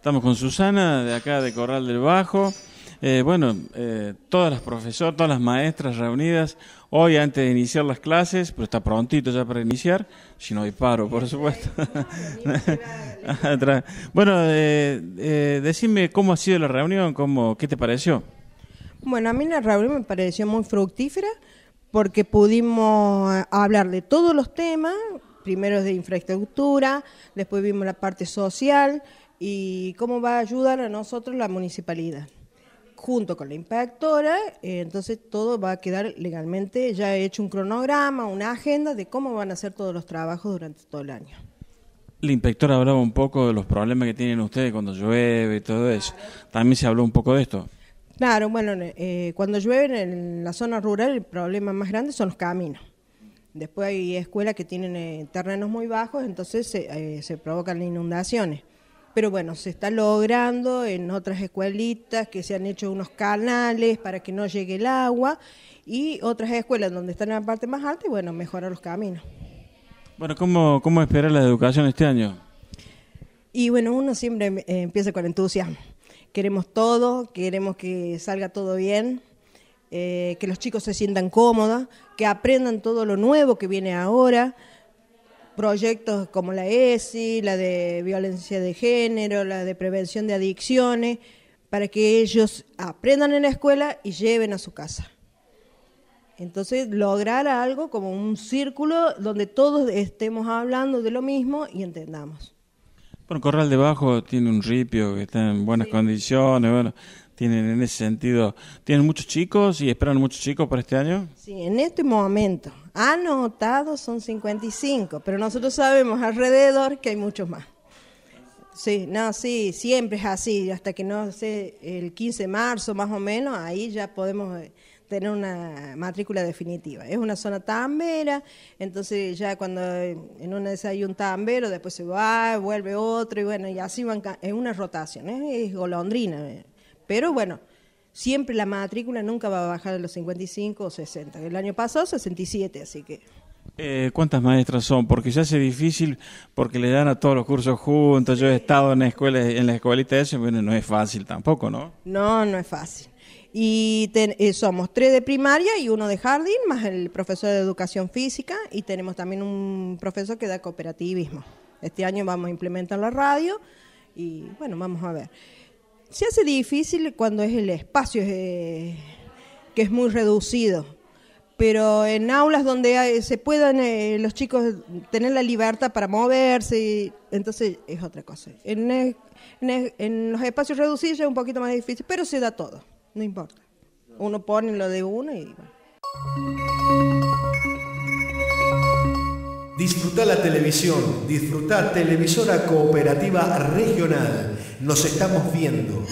Estamos con Susana, de acá de Corral del Bajo. Eh, bueno, eh, todas las profesoras, todas las maestras reunidas hoy antes de iniciar las clases, pero está prontito ya para iniciar, si no hay paro, por supuesto. bueno, eh, eh, decime cómo ha sido la reunión, cómo, qué te pareció. Bueno, a mí la reunión me pareció muy fructífera porque pudimos hablar de todos los temas, primero de infraestructura, después vimos la parte social, y cómo va a ayudar a nosotros la municipalidad. Junto con la inspectora, eh, entonces todo va a quedar legalmente, ya he hecho un cronograma, una agenda de cómo van a hacer todos los trabajos durante todo el año. La inspectora hablaba un poco de los problemas que tienen ustedes cuando llueve y todo eso. También se habló un poco de esto. Claro, bueno, eh, cuando llueve en la zona rural el problema más grande son los caminos. Después hay escuelas que tienen eh, terrenos muy bajos, entonces se provocan inundaciones pero bueno, se está logrando en otras escuelitas que se han hecho unos canales para que no llegue el agua y otras escuelas donde están en la parte más alta y bueno, mejorar los caminos. Bueno, ¿cómo, cómo esperar la educación este año? Y bueno, uno siempre eh, empieza con entusiasmo. Queremos todo, queremos que salga todo bien, eh, que los chicos se sientan cómodos, que aprendan todo lo nuevo que viene ahora proyectos como la ESI, la de violencia de género, la de prevención de adicciones, para que ellos aprendan en la escuela y lleven a su casa. Entonces, lograr algo como un círculo donde todos estemos hablando de lo mismo y entendamos. Bueno, Corral de Bajo tiene un ripio que está en buenas condiciones, bueno, tienen en ese sentido? ¿Tienen muchos chicos y esperan muchos chicos para este año? Sí, en este momento anotados son 55, pero nosotros sabemos alrededor que hay muchos más. Sí, no, sí, siempre es así, hasta que no sé, el 15 de marzo más o menos, ahí ya podemos eh, tener una matrícula definitiva. Es una zona tambera, entonces ya cuando eh, en una vez hay un después se va, vuelve otro, y bueno, y así van en una rotación, ¿eh? es golondrina. Pero bueno, siempre la matrícula nunca va a bajar a los 55 o 60. El año pasado 67, así que... Eh, ¿Cuántas maestras son? Porque se hace difícil, porque le dan a todos los cursos juntos. Yo he estado en la en la escuelita eso, bueno, no es fácil tampoco, ¿no? No, no es fácil. Y eh, somos tres de primaria y uno de jardín, más el profesor de educación física y tenemos también un profesor que da cooperativismo. Este año vamos a implementar la radio y bueno, vamos a ver se hace difícil cuando es el espacio eh, que es muy reducido. Pero en aulas donde se puedan eh, los chicos tener la libertad para moverse, entonces es otra cosa. En, los espacios reducidos es un poquito más difícil, pero se da todo, no importa. Uno pone lo de uno y va. Disfruta la televisión, disfruta Televisora Cooperativa Regional. Nos estamos viendo.